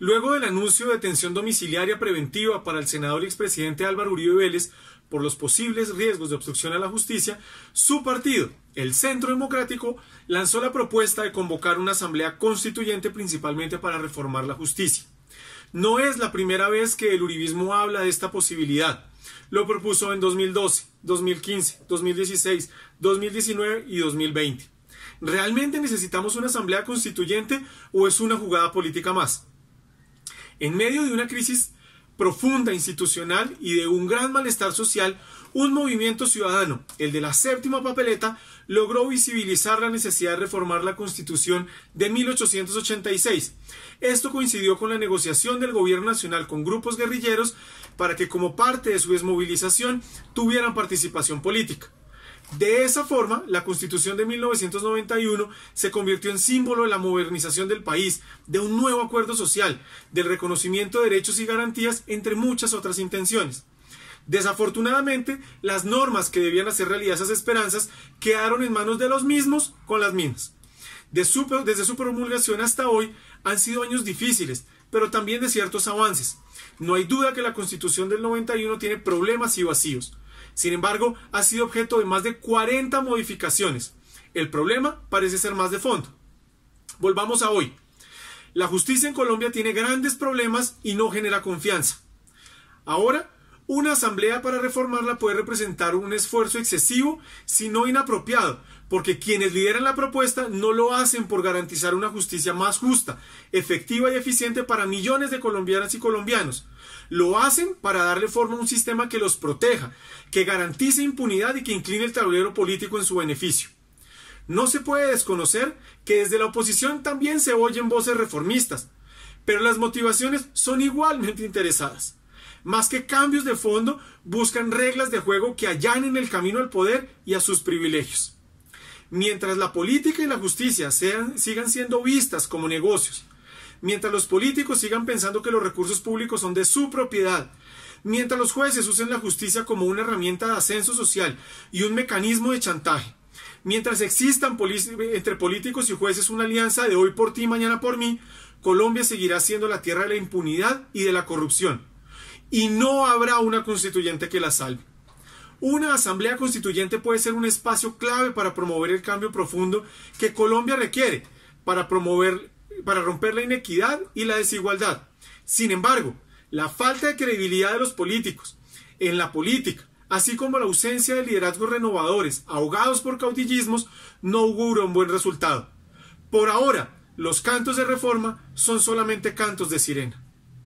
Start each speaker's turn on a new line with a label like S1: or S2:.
S1: Luego del anuncio de detención domiciliaria preventiva para el senador y expresidente Álvaro Uribe Vélez por los posibles riesgos de obstrucción a la justicia, su partido, el Centro Democrático, lanzó la propuesta de convocar una asamblea constituyente principalmente para reformar la justicia. No es la primera vez que el uribismo habla de esta posibilidad. Lo propuso en 2012, 2015, 2016, 2019 y 2020. ¿Realmente necesitamos una asamblea constituyente o es una jugada política más? En medio de una crisis profunda institucional y de un gran malestar social, un movimiento ciudadano, el de la séptima papeleta, logró visibilizar la necesidad de reformar la Constitución de 1886. Esto coincidió con la negociación del Gobierno Nacional con grupos guerrilleros para que como parte de su desmovilización tuvieran participación política. De esa forma, la Constitución de 1991 se convirtió en símbolo de la modernización del país, de un nuevo acuerdo social, del reconocimiento de derechos y garantías, entre muchas otras intenciones. Desafortunadamente, las normas que debían hacer realidad esas esperanzas quedaron en manos de los mismos con las mismas. desde su promulgación hasta hoy han sido años difíciles, pero también de ciertos avances. No hay duda que la Constitución del 91 tiene problemas y vacíos. Sin embargo, ha sido objeto de más de 40 modificaciones. El problema parece ser más de fondo. Volvamos a hoy. La justicia en Colombia tiene grandes problemas y no genera confianza. Ahora una asamblea para reformarla puede representar un esfuerzo excesivo, si no inapropiado, porque quienes lideran la propuesta no lo hacen por garantizar una justicia más justa, efectiva y eficiente para millones de colombianas y colombianos. Lo hacen para darle forma a un sistema que los proteja, que garantice impunidad y que incline el tablero político en su beneficio. No se puede desconocer que desde la oposición también se oyen voces reformistas, pero las motivaciones son igualmente interesadas. Más que cambios de fondo, buscan reglas de juego que allanen el camino al poder y a sus privilegios. Mientras la política y la justicia sigan siendo vistas como negocios, mientras los políticos sigan pensando que los recursos públicos son de su propiedad, mientras los jueces usen la justicia como una herramienta de ascenso social y un mecanismo de chantaje, mientras existan entre políticos y jueces una alianza de hoy por ti, mañana por mí, Colombia seguirá siendo la tierra de la impunidad y de la corrupción y no habrá una constituyente que la salve. Una asamblea constituyente puede ser un espacio clave para promover el cambio profundo que Colombia requiere para promover para romper la inequidad y la desigualdad. Sin embargo, la falta de credibilidad de los políticos en la política, así como la ausencia de liderazgos renovadores ahogados por caudillismos, no augura un buen resultado. Por ahora, los cantos de reforma son solamente cantos de sirena.